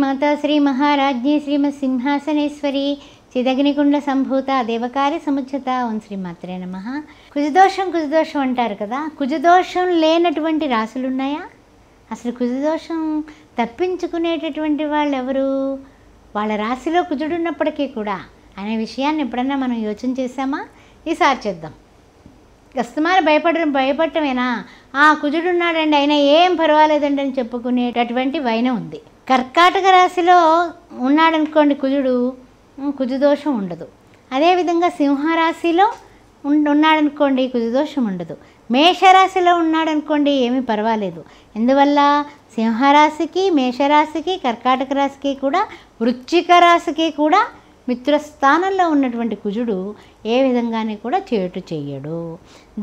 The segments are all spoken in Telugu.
మాతా శ్రీ మహారాజ్ఞి శ్రీమత్ సింహాసనేశ్వరి చిదగ్నికుండ సంభూత దేవకార్య సముచిత ఓం మాత్రే నమ కుజదోషం కుజదోషం అంటారు కదా కుజదోషం లేనటువంటి రాసులు ఉన్నాయా అసలు కుజదోషం తప్పించుకునేటటువంటి వాళ్ళు ఎవరు వాళ్ళ రాశిలో కుజుడున్నప్పటికీ కూడా అనే విషయాన్ని ఎప్పుడన్నా మనం యోచన చేశామా ఈసారి చేద్దాం కస్తమారు భయపడడం భయపడటమేనా ఆ కుజుడున్నాడండి అయినా ఏం పర్వాలేదండి అని చెప్పుకునేటటువంటి వైన ఉంది కర్కాటక రాశిలో ఉన్నాడనుకోండి కుజుడు కుజుదోషం ఉండదు అదేవిధంగా సింహరాశిలో ఉన్నాడనుకోండి కుజుదోషం ఉండదు మేషరాశిలో ఉన్నాడనుకోండి ఏమీ పర్వాలేదు ఎందువల్ల సింహరాశికి మేషరాశికి కర్కాటక రాశికి కూడా వృచ్చిక రాశికి కూడా మిత్రస్థానంలో ఉన్నటువంటి కుజుడు ఏ విధంగానే కూడా చేటు చెయ్యడు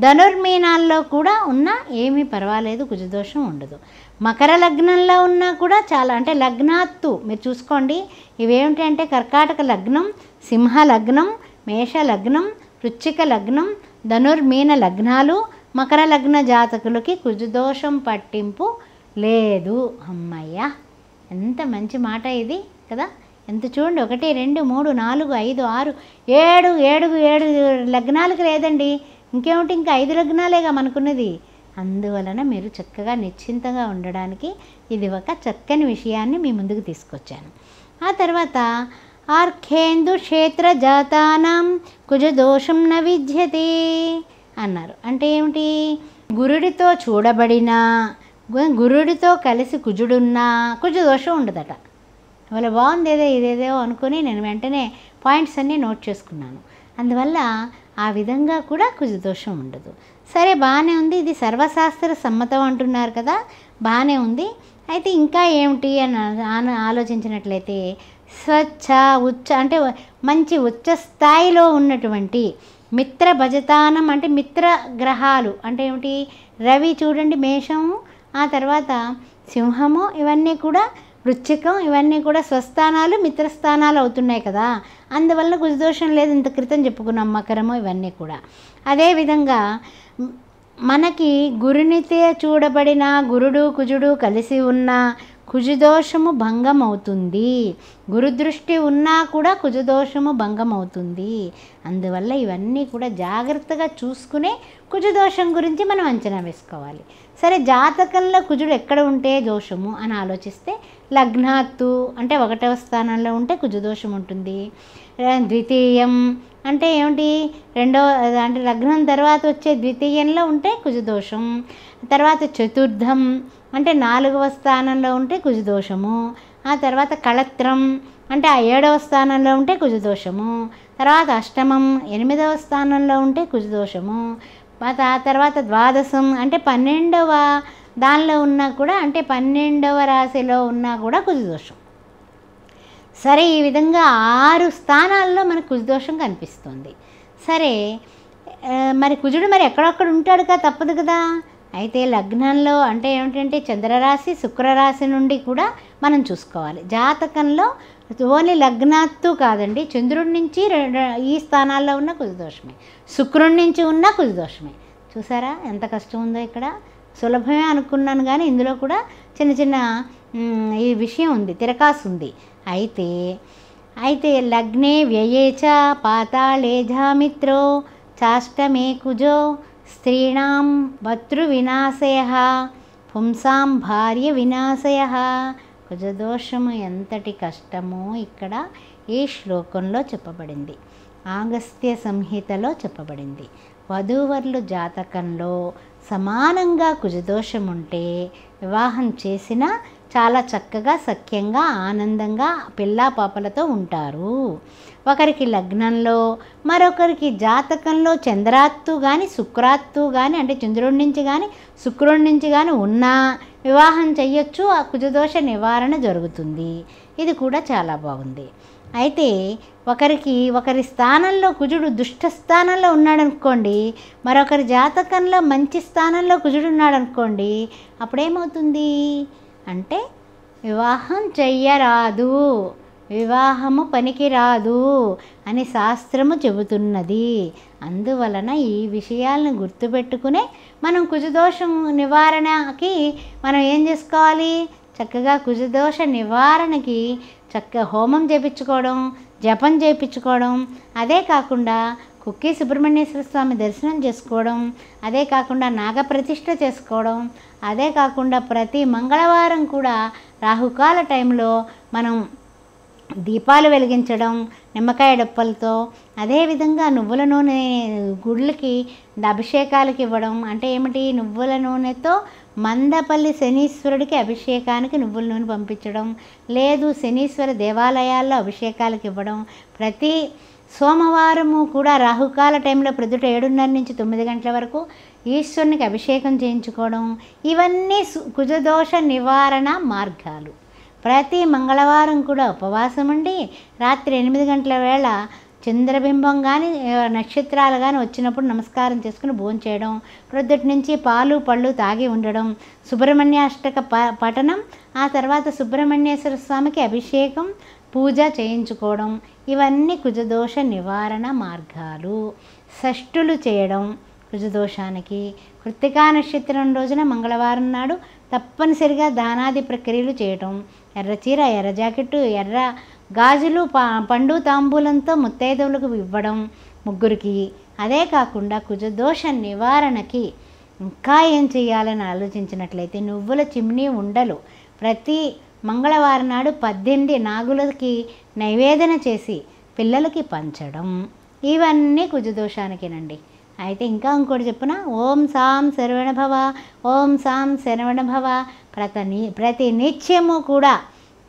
ధనుర్మీనాల్లో కూడా ఉన్న ఏమీ పర్వాలేదు కుజదోషం ఉండదు మకర లగ్నంలో ఉన్నా కూడా చాలా అంటే లగ్నాత్తు మీరు చూసుకోండి ఇవేమిటంటే కర్కాటక లగ్నం సింహ లగ్నం మేష లగ్నం వృచ్చిక లగ్నం ధనుర్మీన లగ్నాలు మకర లగ్న జాతకులకి కుజుదోషం పట్టింపు లేదు అమ్మయ్య ఎంత మంచి మాట ఇది కదా ఎంత చూడండి ఒకటి రెండు మూడు నాలుగు ఐదు ఆరు ఏడు ఏడు ఏడు లగ్నాలకు లేదండి ఇంకేమిటి ఇంకా ఐదు లగ్నాలేగా మనకున్నది అందువలన మీరు చక్కగా నిశ్చింతగా ఉండడానికి ఇది ఒక చక్కని విషయాన్ని మీ ముందుకు తీసుకొచ్చాను ఆ తర్వాత ఆర్ఖేందు క్షేత్ర జాతానం కుజ దోషం న విద్యతే అన్నారు అంటే ఏమిటి గురుడితో చూడబడిన గురుడితో కలిసి కుజుడున్నా కుజ దోషం ఉండదట వాళ్ళ బాగుంది ఏదో ఇదేదో అనుకుని నేను వెంటనే పాయింట్స్ అన్నీ నోట్ చేసుకున్నాను అందువల్ల ఆ విధంగా కూడా కుజదోషం ఉండదు సరే బాగానే ఉంది ఇది సర్వశాస్త్ర సమ్మతం అంటున్నారు కదా బాగానే ఉంది అయితే ఇంకా ఏమిటి అని ఆలోచించినట్లయితే స్వచ్ఛ ఉచ్చ అంటే మంచి ఉచ్చ స్థాయిలో ఉన్నటువంటి మిత్ర భజతానం అంటే మిత్ర గ్రహాలు అంటే ఏమిటి రవి చూడండి మేషము ఆ తర్వాత సింహము ఇవన్నీ కూడా వృచ్చికం ఇవన్నీ కూడా స్వస్థానాలు మిత్రస్థానాలు అవుతున్నాయి కదా అందువల్ల గురుదోషం లేదు ఇంత క్రితం చెప్పుకున్నాం మకరము ఇవన్నీ కూడా అదేవిధంగా మనకి గురునితే చూడబడిన గురుడు కుజుడు కలిసి ఉన్న కుజుదోషము అవుతుంది గురుదృష్టి ఉన్నా కూడా కుజదోషము భంగం అవుతుంది అందువల్ల ఇవన్నీ కూడా జాగ్రత్తగా చూసుకునే కుజుదోషం గురించి మనం అంచనా వేసుకోవాలి సరే జాతకంలో కుజుడు ఎక్కడ ఉంటే దోషము అని ఆలోచిస్తే లగ్నాత్తు అంటే ఒకటవ స్థానంలో ఉంటే కుజదోషం ఉంటుంది ద్వితీయం అంటే ఏమిటి రెండవ అంటే లగ్నం తర్వాత వచ్చే ద్వితీయంలో ఉంటే కుజదోషం తర్వాత చతుర్థం అంటే నాలుగవ స్థానంలో ఉంటే కుజదోషము ఆ తర్వాత కళత్రం అంటే ఆ ఏడవ స్థానంలో ఉంటే కుజదోషము తర్వాత అష్టమం ఎనిమిదవ స్థానంలో ఉంటే కుజదోషము ఆ తర్వాత ద్వాదశం అంటే పన్నెండవ దానిలో ఉన్నా కూడా అంటే పన్నెండవ రాశిలో ఉన్నా కూడా కుజదోషం సరే ఈ విధంగా ఆరు స్థానాల్లో మనకు కుజదోషం కనిపిస్తుంది సరే మరి కుజుడు మరి ఎక్కడొక్కడ ఉంటాడుగా తప్పదు కదా అయితే లగ్నంలో అంటే ఏమిటంటే చంద్రరాశి శుక్రరాశి నుండి కూడా మనం చూసుకోవాలి జాతకంలో ఓన్లీ లగ్నాత్తు కాదండి చంద్రుడి నుంచి ఈ స్థానాల్లో ఉన్న కుజదోషమే శుక్రుడి నుంచి ఉన్న కుజదోషమే చూసారా ఎంత కష్టం ఉందో ఇక్కడ సులభమే అనుకున్నాను కానీ ఇందులో కూడా చిన్న చిన్న ఈ విషయం ఉంది తిరకాసు ఉంది అయితే అయితే లగ్నే వ్యయేచ పాతాళే మిత్రో చాష్టమే కుజో స్త్రీణాం వినాశయ పుంసాం భార్య వినాశయ కుజదోషము ఎంతటి కష్టమో ఇక్కడ ఈ శ్లోకంలో చెప్పబడింది ఆగస్త్య సంహితలో చెప్పబడింది వధూవర్లు జాతకంలో సమానంగా కుజదోషం ఉంటే వివాహం చేసిన చాలా చక్కగా సఖ్యంగా ఆనందంగా పిల్లా పాపలతో ఉంటారు ఒకరికి లగ్నంలో మరొకరికి జాతకంలో చంద్రాత్తు కానీ శుక్రాత్తు కానీ అంటే చంద్రుడి నుంచి కానీ శుక్రుడి నుంచి కానీ ఉన్నా వివాహం చెయ్యొచ్చు ఆ కుజదోష నివారణ జరుగుతుంది ఇది కూడా చాలా బాగుంది అయితే ఒకరికి ఒకరి స్థానంలో కుజుడు దుష్ట స్థానంలో ఉన్నాడనుకోండి మరొకరి జాతకంలో మంచి స్థానంలో కుజుడు ఉన్నాడనుకోండి అప్పుడేమవుతుంది అంటే వివాహం చెయ్యరాదు వివాహము పనికిరాదు అని శాస్త్రము చెబుతున్నది అందువలన ఈ విషయాలను గుర్తుపెట్టుకునే మనం కుజదోషం నివారణకి మనం ఏం చేసుకోవాలి చక్కగా కుజదోష నివారణకి చక్క హోమం చేయించుకోవడం జపం చేయించుకోవడం అదే కాకుండా కుక్కి సుబ్రహ్మణ్యేశ్వర స్వామి దర్శనం చేసుకోవడం అదే కాకుండా నాగప్రతిష్ట చేసుకోవడం అదే కాకుండా ప్రతి మంగళవారం కూడా రాహుకాల టైంలో మనం దీపాలు వెలిగించడం నిమ్మకాయ డొప్పలతో అదేవిధంగా నువ్వుల నూనె గుళ్ళకి అభిషేకాలకి ఇవ్వడం అంటే ఏమిటి నువ్వుల నూనెతో మందపల్లి శనీశ్వరుడికి అభిషేకానికి నువ్వుల నూనె పంపించడం లేదు శనీశ్వర దేవాలయాల్లో అభిషేకాలకు ఇవ్వడం ప్రతి సోమవారము కూడా రాహుకాల టైంలో ప్రొద్దుట ఏడున్నర నుంచి తొమ్మిది గంటల వరకు ఈశ్వరునికి అభిషేకం చేయించుకోవడం ఇవన్నీ కుజదోష నివారణ మార్గాలు ప్రతి మంగళవారం కూడా ఉపవాసం ఉండి రాత్రి ఎనిమిది గంటల వేళ చంద్రబింబం కానీ నక్షత్రాలు కానీ వచ్చినప్పుడు నమస్కారం చేసుకుని భోంచేయడం ప్రొద్దుటి నుంచి పాలు పళ్ళు తాగి ఉండడం సుబ్రహ్మణ్యాష్టక ప పఠనం ఆ తర్వాత సుబ్రహ్మణ్యేశ్వర స్వామికి అభిషేకం పూజ చేయించుకోవడం ఇవన్నీ కుజదోష నివారణ మార్గాలు షష్ఠులు చేయడం కుజదోషానికి కృత్తికా నక్షత్రం రోజున మంగళవారం నాడు తప్పనిసరిగా దానాది ప్రక్రియలు చేయటం ఎర్ర చీర ఎర్ర జాకెట్టు ఎర్ర గాజులు పండు తాంబూలంతో ముత్తైదువులకు ఇవ్వడం ముగ్గురికి అదే కాకుండా కుజదోష నివారణకి ఇంకా ఏం చేయాలని ఆలోచించినట్లయితే నువ్వుల చిమ్నీ ఉండలు ప్రతి మంగళవారం నాడు పద్దెనిమిది నాగులకి నైవేదన చేసి పిల్లలకి పంచడం ఇవన్నీ కుజదోషానికినండి అయితే ఇంకా ఇంకోటి చెప్పున ఓం సాం శరవణ భవ ఓం సాం శరవణ భవ ప్రతి ప్రతి నిత్యము కూడా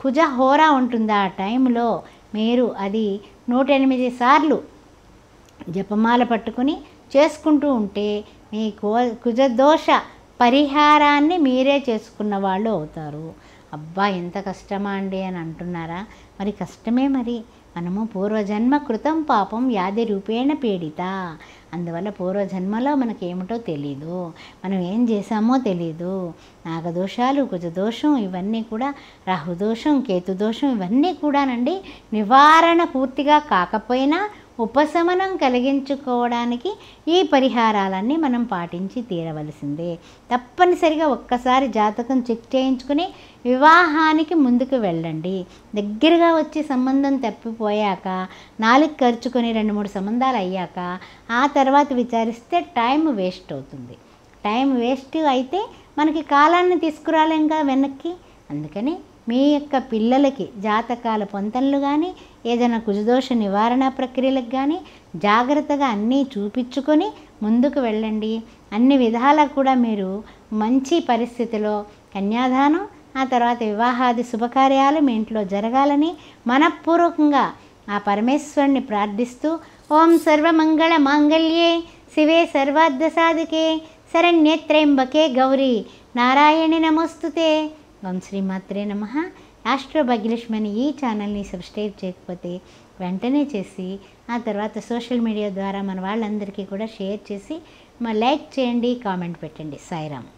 కుజహోరా ఉంటుంది ఆ టైంలో మీరు అది నూట ఎనిమిది సార్లు జపమాల పట్టుకుని చేసుకుంటూ ఉంటే మీ కో కుజదోష పరిహారాన్ని మీరే చేసుకున్న వాళ్ళు అవుతారు అబ్బా ఎంత కష్టమా అండి అని అంటున్నారా మరి కష్టమే మరి మనము పూర్వజన్మ కృతం పాపం వ్యాధి రూపేణ పీడిత అందువల్ల పూర్వజన్మలో మనకేమిటో ఏమిటో తెలీదు మనం ఏం చేశామో తెలీదు నాగదోషాలు కుజదోషం ఇవన్నీ కూడా రాహుదోషం కేతుదోషం ఇవన్నీ కూడానండి నివారణ పూర్తిగా కాకపోయినా ఉపశమనం కలిగించుకోవడానికి ఈ పరిహారాలన్నీ మనం పాటించి తీరవలసిందే తప్పనిసరిగా ఒక్కసారి జాతకం చెక్ చేయించుకుని వివాహానికి ముందుకు వెళ్ళండి దగ్గరగా వచ్చి సంబంధం తప్పిపోయాక నాలుగు ఖర్చుకొని రెండు మూడు సంబంధాలు అయ్యాక ఆ తర్వాత విచారిస్తే టైం వేస్ట్ అవుతుంది టైం వేస్ట్ అయితే మనకి కాలాన్ని తీసుకురాలేం కదా వెనక్కి అందుకని మీ యొక్క పిల్లలకి జాతకాల పొంతనలు కానీ ఏదైనా కుజదోష నివారణ ప్రక్రియలకు కానీ జాగ్రత్తగా అన్నీ చూపించుకొని ముందుకు వెళ్ళండి అన్ని విధాలా కూడా మీరు మంచి పరిస్థితిలో కన్యాదానం ఆ తర్వాత వివాహాది శుభకార్యాలు మీ ఇంట్లో జరగాలని మనఃపూర్వకంగా ఆ పరమేశ్వరుని ప్రార్థిస్తూ ఓం సర్వమంగళ మాంగళ్యే శివే సర్వార్థ సాధుకే శరణ్యత్రయంబకే గౌరీ నారాయణి నమోస్తుతే ఓం మాత్రే నమ ఆస్ట్రో భాగ్యలక్ష్మి అని ఈ ఛానల్ని సబ్స్క్రైబ్ చేయకపోతే వెంటనే చేసి ఆ తర్వాత సోషల్ మీడియా ద్వారా మన వాళ్ళందరికీ కూడా షేర్ చేసి మా లైక్ చేయండి కామెంట్ పెట్టండి సాయిరామ్